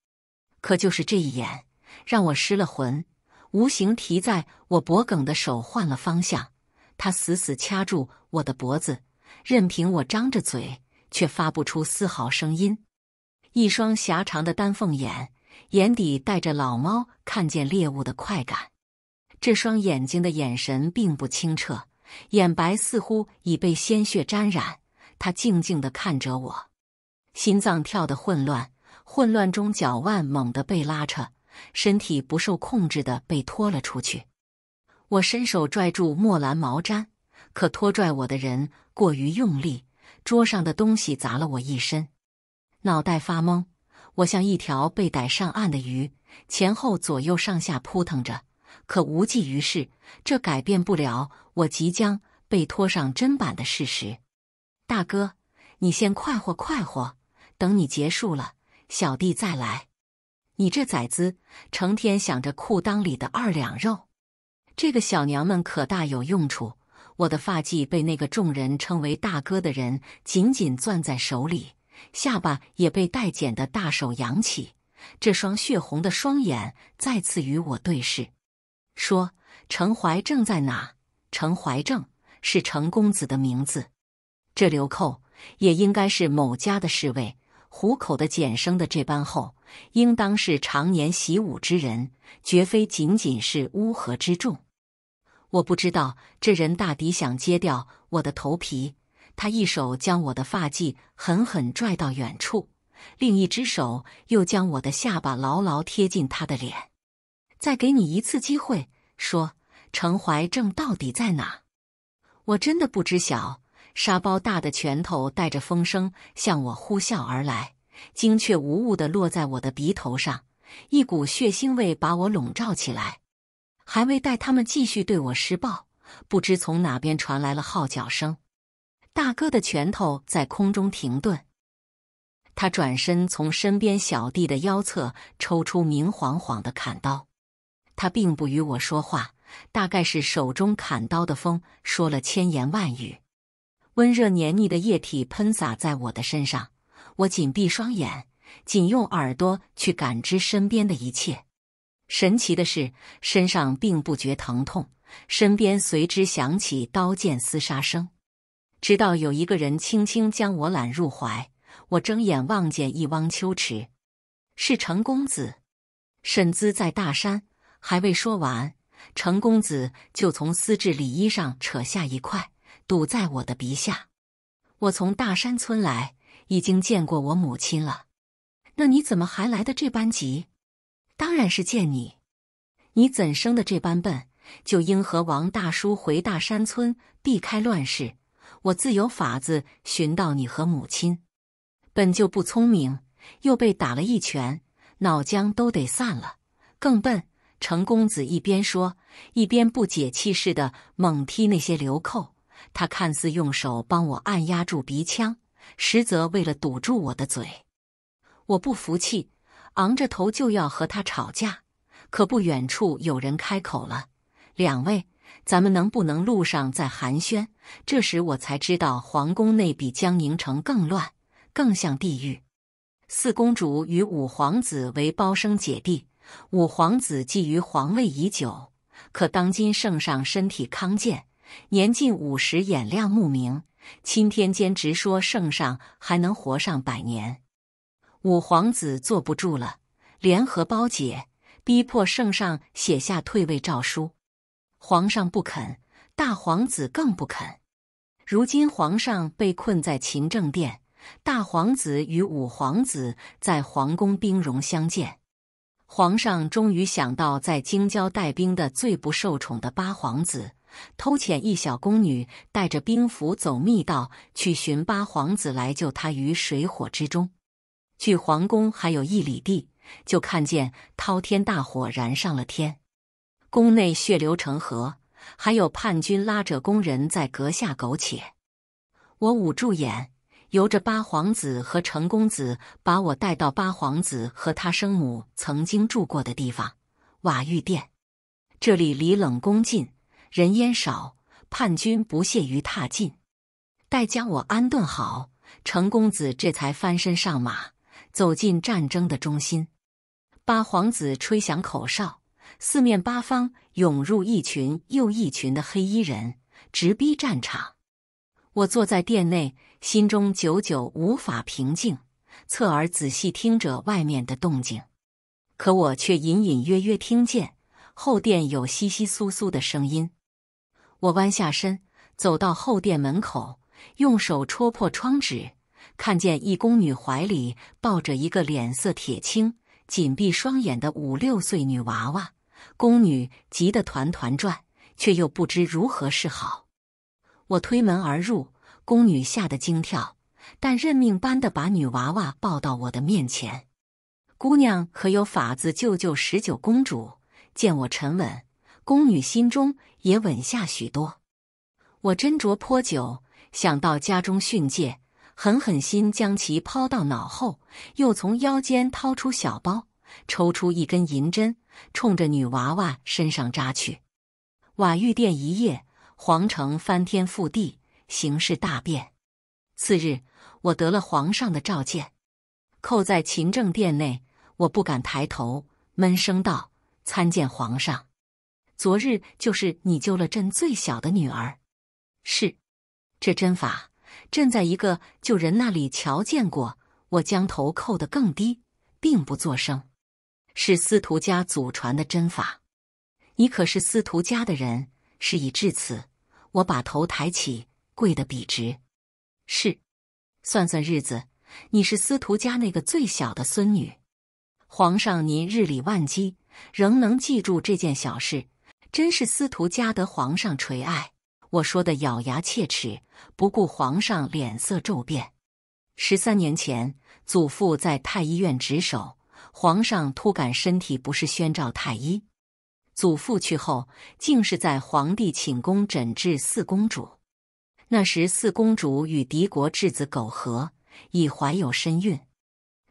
可就是这一眼，让我失了魂。无形提在我脖梗的手换了方向，他死死掐住我的脖子，任凭我张着嘴，却发不出丝毫声音。一双狭长的丹凤眼，眼底带着老猫看见猎物的快感。这双眼睛的眼神并不清澈，眼白似乎已被鲜血沾染。他静静地看着我，心脏跳得混乱。混乱中，脚腕猛地被拉扯，身体不受控制的被拖了出去。我伸手拽住墨兰毛毡，可拖拽我的人过于用力，桌上的东西砸了我一身。脑袋发懵，我像一条被逮上岸的鱼，前后左右上下扑腾着，可无济于事。这改变不了我即将被拖上砧板的事实。大哥，你先快活快活，等你结束了。小弟再来，你这崽子成天想着裤裆里的二两肉，这个小娘们可大有用处。我的发髻被那个众人称为大哥的人紧紧攥在手里，下巴也被带剪的大手扬起，这双血红的双眼再次与我对视，说：“程怀正在哪？”程怀正是程公子的名字，这流寇也应该是某家的侍卫。虎口的茧生的这般厚，应当是常年习武之人，绝非仅仅是乌合之众。我不知道这人大抵想揭掉我的头皮。他一手将我的发髻狠狠拽到远处，另一只手又将我的下巴牢牢贴近他的脸。再给你一次机会，说程怀正到底在哪？我真的不知晓。沙包大的拳头带着风声向我呼啸而来，精确无误地落在我的鼻头上，一股血腥味把我笼罩起来。还未待他们继续对我施暴，不知从哪边传来了号角声。大哥的拳头在空中停顿，他转身从身边小弟的腰侧抽出明晃晃的砍刀。他并不与我说话，大概是手中砍刀的风说了千言万语。温热黏腻的液体喷洒在我的身上，我紧闭双眼，仅用耳朵去感知身边的一切。神奇的是，身上并不觉疼痛，身边随之响起刀剑厮杀声。直到有一个人轻轻将我揽入怀，我睁眼望见一汪秋池，是程公子。沈姿在大山还未说完，程公子就从丝质里衣上扯下一块。堵在我的鼻下。我从大山村来，已经见过我母亲了。那你怎么还来的这般急？当然是见你。你怎生的这般笨？就应和王大叔回大山村避开乱世，我自有法子寻到你和母亲。本就不聪明，又被打了一拳，脑浆都得散了，更笨。程公子一边说，一边不解气似的猛踢那些流寇。他看似用手帮我按压住鼻腔，实则为了堵住我的嘴。我不服气，昂着头就要和他吵架。可不远处有人开口了：“两位，咱们能不能路上再寒暄？”这时我才知道，皇宫内比江宁城更乱，更像地狱。四公主与五皇子为胞生姐弟，五皇子觊觎皇位已久，可当今圣上身体康健。年近五十，眼亮目明，钦天监直说圣上还能活上百年。五皇子坐不住了，联合包姐，逼迫圣上写下退位诏书。皇上不肯，大皇子更不肯。如今皇上被困在勤政殿，大皇子与五皇子在皇宫兵戎相见。皇上终于想到，在京郊带兵的最不受宠的八皇子。偷遣一小宫女，带着兵符走密道去寻八皇子来救他于水火之中。距皇宫还有一里地，就看见滔天大火燃上了天，宫内血流成河，还有叛军拉着宫人在阁下苟且。我捂住眼，由着八皇子和成公子把我带到八皇子和他生母曾经住过的地方——瓦玉殿。这里离冷宫近。人烟少，叛军不屑于踏进。待将我安顿好，程公子这才翻身上马，走进战争的中心。八皇子吹响口哨，四面八方涌入一群又一群的黑衣人，直逼战场。我坐在殿内，心中久久无法平静，侧耳仔细听着外面的动静，可我却隐隐约约听见后殿有窸窸窣窣的声音。我弯下身，走到后殿门口，用手戳破窗纸，看见一宫女怀里抱着一个脸色铁青、紧闭双眼的五六岁女娃娃。宫女急得团团转，却又不知如何是好。我推门而入，宫女吓得惊跳，但认命般的把女娃娃抱到我的面前。姑娘可有法子救救十九公主？见我沉稳，宫女心中。也稳下许多。我斟酌颇久，想到家中训诫，狠狠心将其抛到脑后，又从腰间掏出小包，抽出一根银针，冲着女娃娃身上扎去。瓦玉殿一夜，皇城翻天覆地，形势大变。次日，我得了皇上的召见，扣在勤政殿内，我不敢抬头，闷声道：“参见皇上。”昨日就是你救了朕最小的女儿，是，这针法朕在一个救人那里瞧见过。我将头扣得更低，并不作声。是司徒家祖传的针法。你可是司徒家的人？事已至此，我把头抬起，跪得笔直。是，算算日子，你是司徒家那个最小的孙女。皇上您日理万机，仍能记住这件小事。真是司徒家得皇上垂爱，我说的咬牙切齿，不顾皇上脸色骤变。十三年前，祖父在太医院值守，皇上突感身体不适，宣召太医。祖父去后，竟是在皇帝寝宫诊治四公主。那时四公主与敌国质子苟合，已怀有身孕。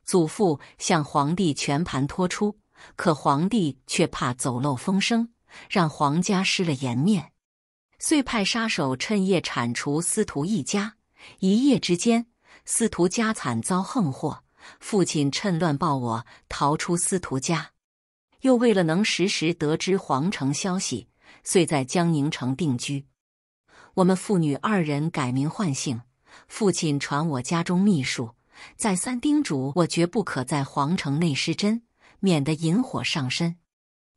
祖父向皇帝全盘托出，可皇帝却怕走漏风声。让皇家失了颜面，遂派杀手趁夜铲除司徒一家。一夜之间，司徒家惨遭横祸。父亲趁乱抱我逃出司徒家，又为了能时时得知皇城消息，遂在江宁城定居。我们父女二人改名换姓，父亲传我家中秘术，再三叮嘱我绝不可在皇城内施针，免得引火上身。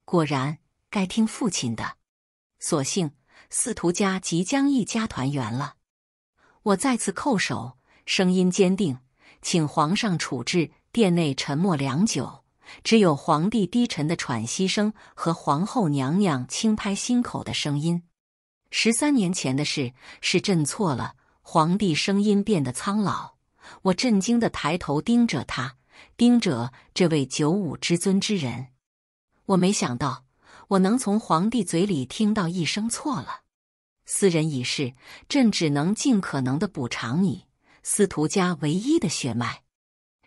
果然。该听父亲的。所幸司徒家即将一家团圆了。我再次叩首，声音坚定，请皇上处置。殿内沉默良久，只有皇帝低沉的喘息声和皇后娘娘轻拍心口的声音。十三年前的事是朕错了。皇帝声音变得苍老。我震惊的抬头盯着他，盯着这位九五之尊之人。我没想到。我能从皇帝嘴里听到一声“错了”。斯人已逝，朕只能尽可能的补偿你，司徒家唯一的血脉。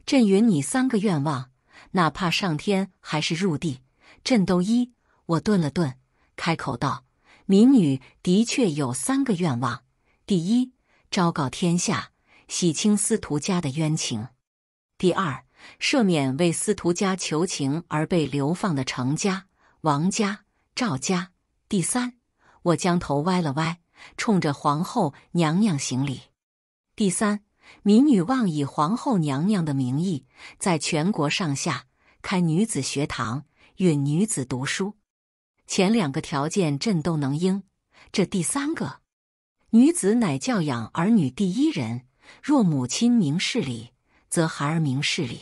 朕允你三个愿望，哪怕上天还是入地，朕都依。我顿了顿，开口道：“民女的确有三个愿望。第一，昭告天下，洗清司徒家的冤情；第二，赦免为司徒家求情而被流放的程家。”王家、赵家，第三，我将头歪了歪，冲着皇后娘娘行礼。第三，民女望以皇后娘娘的名义，在全国上下开女子学堂，允女子读书。前两个条件朕都能应，这第三个，女子乃教养儿女第一人，若母亲明事理，则孩儿明事理。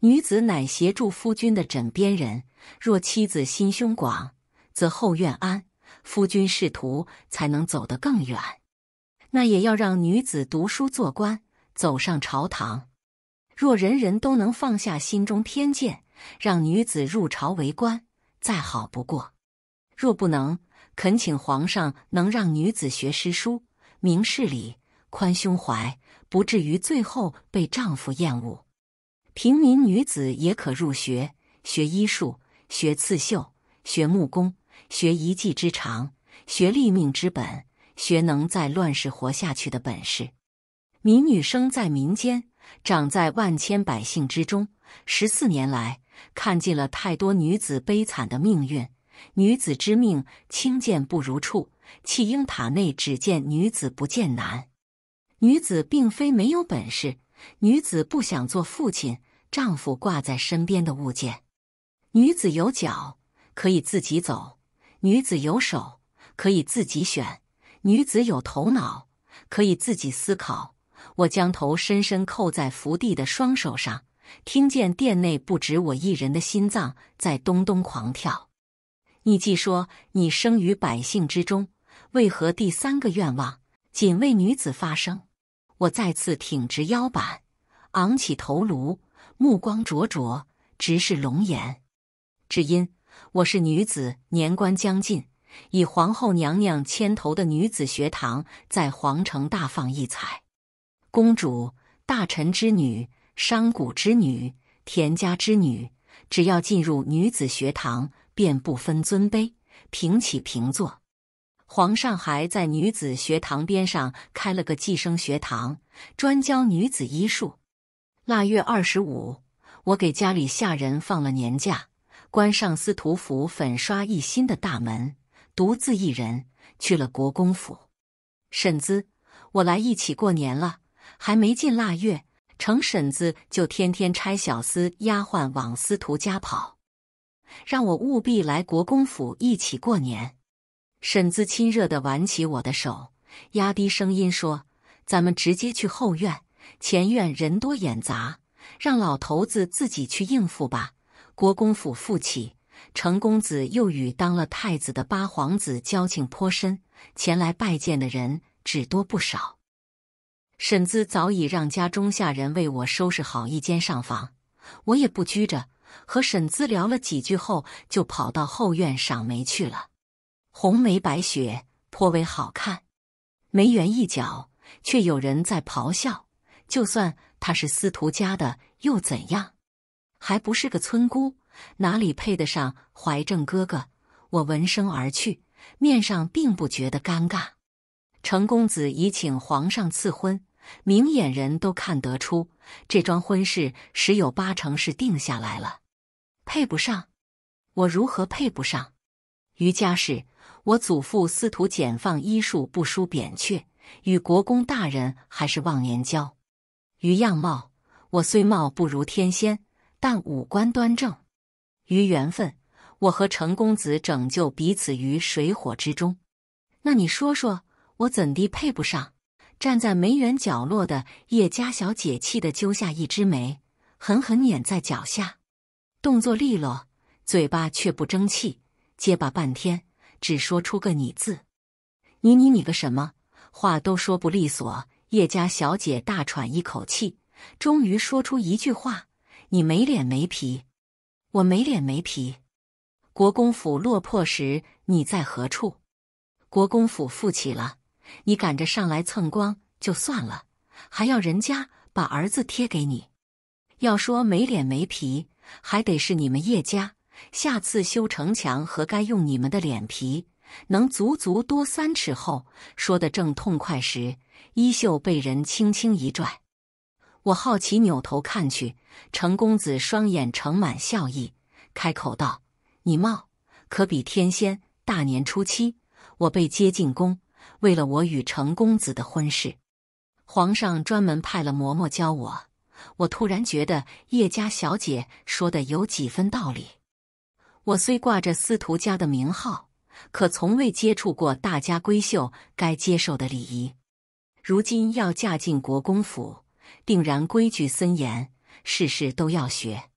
女子乃协助夫君的枕边人。若妻子心胸广，则后院安，夫君仕途才能走得更远。那也要让女子读书做官，走上朝堂。若人人都能放下心中偏见，让女子入朝为官，再好不过。若不能，恳请皇上能让女子学诗书，明事理，宽胸怀，不至于最后被丈夫厌恶。平民女子也可入学，学医术。学刺绣，学木工，学一技之长，学立命之本，学能在乱世活下去的本事。民女生在民间，长在万千百姓之中，十四年来看尽了太多女子悲惨的命运。女子之命，轻贱不如畜；弃婴塔内，只见女子不见男。女子并非没有本事，女子不想做父亲、丈夫挂在身边的物件。女子有脚可以自己走，女子有手可以自己选，女子有头脑可以自己思考。我将头深深扣在福地的双手上，听见殿内不止我一人的心脏在咚咚狂跳。你既说你生于百姓之中，为何第三个愿望仅为女子发声？我再次挺直腰板，昂起头颅，目光灼灼，直视龙颜。只因我是女子，年关将近，以皇后娘娘牵头的女子学堂在皇城大放异彩。公主、大臣之女、商贾之女、田家之女，只要进入女子学堂，便不分尊卑，平起平坐。皇上还在女子学堂边上开了个寄生学堂，专教女子医术。腊月二十五，我给家里下人放了年假。关上司徒府粉刷一新的大门，独自一人去了国公府。婶子，我来一起过年了。还没进腊月，程婶子就天天差小厮丫鬟往司徒家跑，让我务必来国公府一起过年。婶子亲热的挽起我的手，压低声音说：“咱们直接去后院，前院人多眼杂，让老头子自己去应付吧。”国公府复起，程公子又与当了太子的八皇子交情颇深，前来拜见的人只多不少。沈姿早已让家中下人为我收拾好一间上房，我也不拘着，和沈姿聊了几句后，就跑到后院赏梅去了。红梅白雪颇为好看，梅园一角却有人在咆哮。就算他是司徒家的，又怎样？还不是个村姑，哪里配得上怀正哥哥？我闻声而去，面上并不觉得尴尬。程公子已请皇上赐婚，明眼人都看得出，这桩婚事十有八成是定下来了。配不上？我如何配不上？于家是，我祖父司徒简放医术不输扁鹊，与国公大人还是忘年交。于样貌，我虽貌不如天仙。但五官端正，于缘分，我和程公子拯救彼此于水火之中。那你说说，我怎地配不上站在梅园角落的叶家小姐？气得揪下一枝梅，狠狠碾在脚下，动作利落，嘴巴却不争气，结巴半天，只说出个“你”字。你你你个什么？话都说不利索。叶家小姐大喘一口气，终于说出一句话。你没脸没皮，我没脸没皮。国公府落魄时你在何处？国公府富起了，你赶着上来蹭光就算了，还要人家把儿子贴给你。要说没脸没皮，还得是你们叶家。下次修城墙，何该用你们的脸皮，能足足多三尺厚。说的正痛快时，衣袖被人轻轻一拽。我好奇扭头看去，程公子双眼盛满笑意，开口道：“你貌可比天仙。大年初七，我被接进宫，为了我与程公子的婚事，皇上专门派了嬷嬷教我。我突然觉得叶家小姐说的有几分道理。我虽挂着司徒家的名号，可从未接触过大家闺秀该接受的礼仪。如今要嫁进国公府。”定然规矩森严，事事都要学。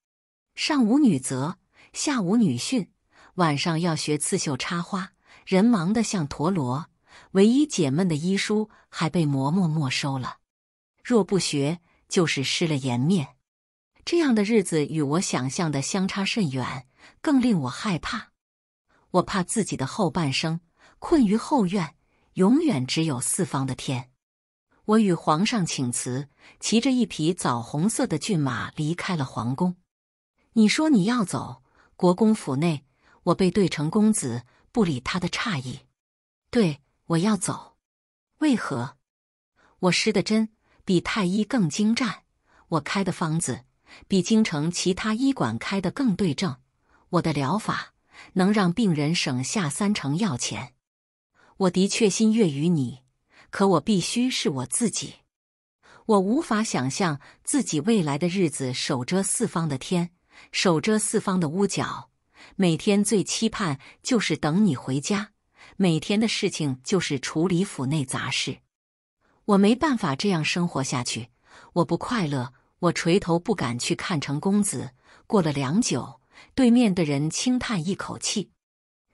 上无女则，下无女训，晚上要学刺绣插花，人忙得像陀螺。唯一解闷的医书还被嬷嬷没收了。若不学，就是失了颜面。这样的日子与我想象的相差甚远，更令我害怕。我怕自己的后半生困于后院，永远只有四方的天。我与皇上请辞，骑着一匹枣红色的骏马离开了皇宫。你说你要走，国公府内，我被对成公子，不理他的诧异。对，我要走，为何？我施的针比太医更精湛，我开的方子比京城其他医馆开的更对症，我的疗法能让病人省下三成药钱。我的确心悦于你。可我必须是我自己，我无法想象自己未来的日子，守着四方的天，守着四方的屋角，每天最期盼就是等你回家，每天的事情就是处理府内杂事，我没办法这样生活下去，我不快乐，我垂头不敢去看程公子。过了良久，对面的人轻叹一口气：“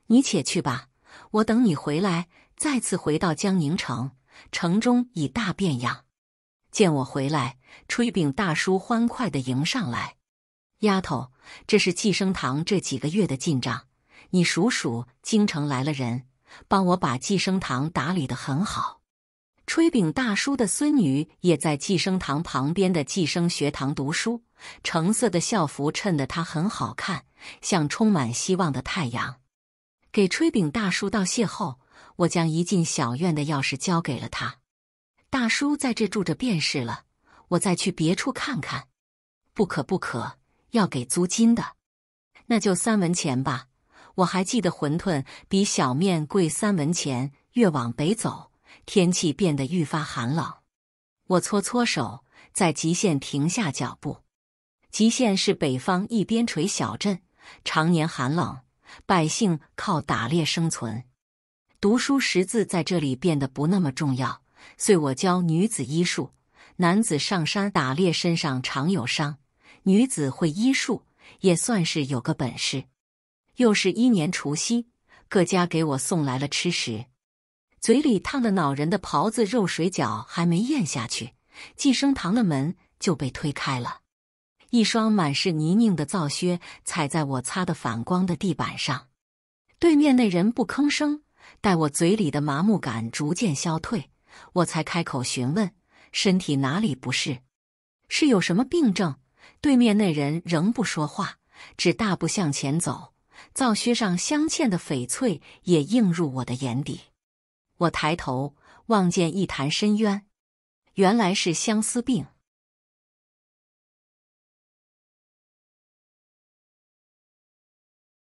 你且去吧，我等你回来，再次回到江宁城。”城中已大变样，见我回来，炊饼大叔欢快地迎上来。丫头，这是寄生堂这几个月的进账，你数数。京城来了人，帮我把寄生堂打理得很好。炊饼大叔的孙女也在寄生堂旁边的寄生学堂读书，橙色的校服衬得她很好看，像充满希望的太阳。给炊饼大叔道谢后。我将一进小院的钥匙交给了他，大叔在这住着便是了。我再去别处看看。不可不可，要给租金的。那就三文钱吧。我还记得馄饨比小面贵三文钱。越往北走，天气变得愈发寒冷。我搓搓手，在极限停下脚步。极限是北方一边陲小镇，常年寒冷，百姓靠打猎生存。读书识字在这里变得不那么重要，遂我教女子医术，男子上山打猎，身上常有伤，女子会医术也算是有个本事。又是一年除夕，各家给我送来了吃食，嘴里烫的恼人的狍子肉水饺还没咽下去，济生堂的门就被推开了，一双满是泥泞的皂靴踩在我擦的反光的地板上，对面那人不吭声。待我嘴里的麻木感逐渐消退，我才开口询问身体哪里不适，是有什么病症？对面那人仍不说话，只大步向前走，皂靴上镶嵌的翡翠也映入我的眼底。我抬头望见一潭深渊，原来是相思病。